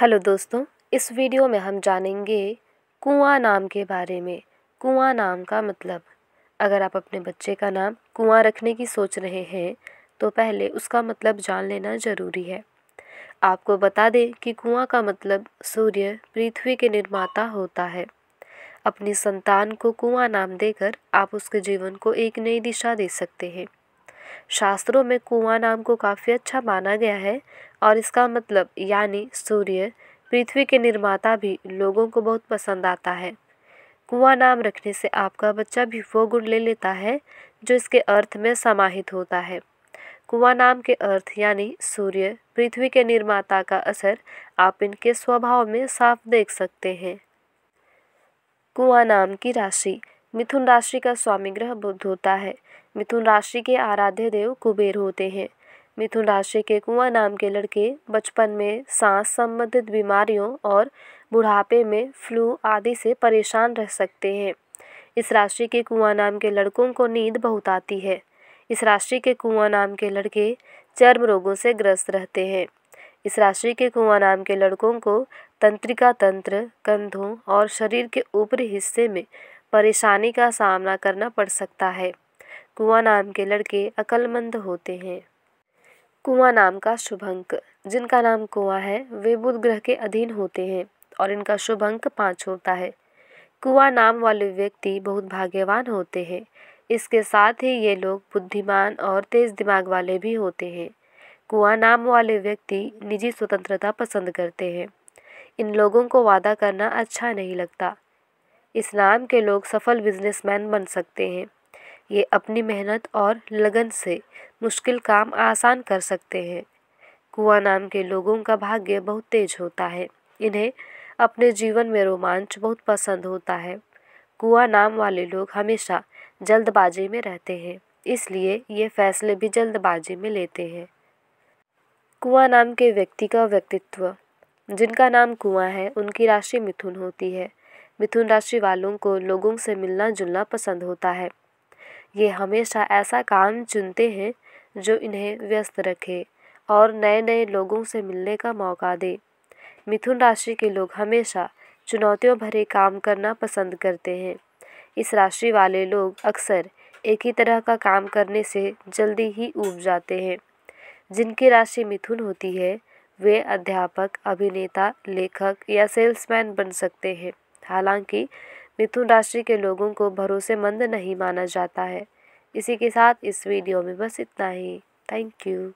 hello दोस्तों इस video में हम जानेंगे कुआं नाम के बारे में कुआं नाम का मतलब अगर आप अपने बच्चे का नाम कुआं रखने की सोच रहे हैं तो पहले उसका मतलब जान लेना जरूरी है आपको बता दें कि कुआं का मतलब सूर्य पृथ्वी के निर्माता होता है अपनी संतान को कुआं नाम देकर आप उसके जीवन को एक नई दिशा दे सकते हैं शास्त्रों में कुआ नाम को काफ़ी अच्छा माना गया है और इसका मतलब यानी सूर्य पृथ्वी के निर्माता भी लोगों को बहुत पसंद आता है कुआँ नाम रखने से आपका बच्चा भी वो गुण ले लेता है जो इसके अर्थ में समाहित होता है कुआ नाम के अर्थ यानी सूर्य पृथ्वी के निर्माता का असर आप इनके स्वभाव में साफ देख सकते हैं कुआ नाम की राशि मिथुन राशि का स्वामी ग्रह बुद्ध होता है मिथुन राशि के आराध्य देव कुबेर होते हैं मिथुन राशि के कुआ नाम के लड़के बचपन में सांस संबंधित बीमारियों और बुढ़ापे में फ्लू आदि से परेशान रह सकते हैं इस राशि के कुआ नाम के लड़कों को नींद बहुत आती है इस राशि के कुआ नाम के लड़के चर्म रोगों से ग्रस्त रहते हैं इस राशि के कुआ नाम के लड़कों को तंत्रिका तंत्र कंधों और शरीर के ऊपरी हिस्से में परेशानी का सामना करना पड़ सकता है कुआ नाम के लड़के अक्लमंद होते हैं कुआ नाम का शुभ अंक जिनका नाम कुआ है वे बुध ग्रह के अधीन होते हैं और इनका शुभ अंक पाँच होता है कुआ नाम वाले व्यक्ति बहुत भाग्यवान होते हैं इसके साथ ही ये लोग बुद्धिमान और तेज दिमाग वाले भी होते हैं कुआ नाम वाले व्यक्ति निजी स्वतंत्रता पसंद करते हैं इन लोगों को वादा करना अच्छा नहीं लगता इस्लाम के लोग सफल बिजनेसमैन बन सकते हैं ये अपनी मेहनत और लगन से मुश्किल काम आसान कर सकते हैं कुआ नाम के लोगों का भाग्य बहुत तेज होता है इन्हें अपने जीवन में रोमांच बहुत पसंद होता है कुआ नाम वाले लोग हमेशा जल्दबाजी में रहते हैं इसलिए ये फैसले भी जल्दबाजी में लेते हैं कुआ नाम के व्यक्ति का व्यक्तित्व जिनका नाम कुआ है उनकी राशि मिथुन होती है मिथुन राशि वालों को लोगों से मिलना जुलना पसंद होता है ये हमेशा ऐसा काम चुनते हैं जो इन्हें व्यस्त रखे और नए नए लोगों से मिलने का मौका दे मिथुन राशि के लोग हमेशा चुनौतियों भरे काम करना पसंद करते हैं इस राशि वाले लोग अक्सर एक ही तरह का काम करने से जल्दी ही ऊब जाते हैं जिनकी राशि मिथुन होती है वे अध्यापक अभिनेता लेखक या सेल्समैन बन सकते हैं हालांकि मिथुन राशि के लोगों को भरोसेमंद नहीं माना जाता है इसी के साथ इस वीडियो में बस इतना ही थैंक यू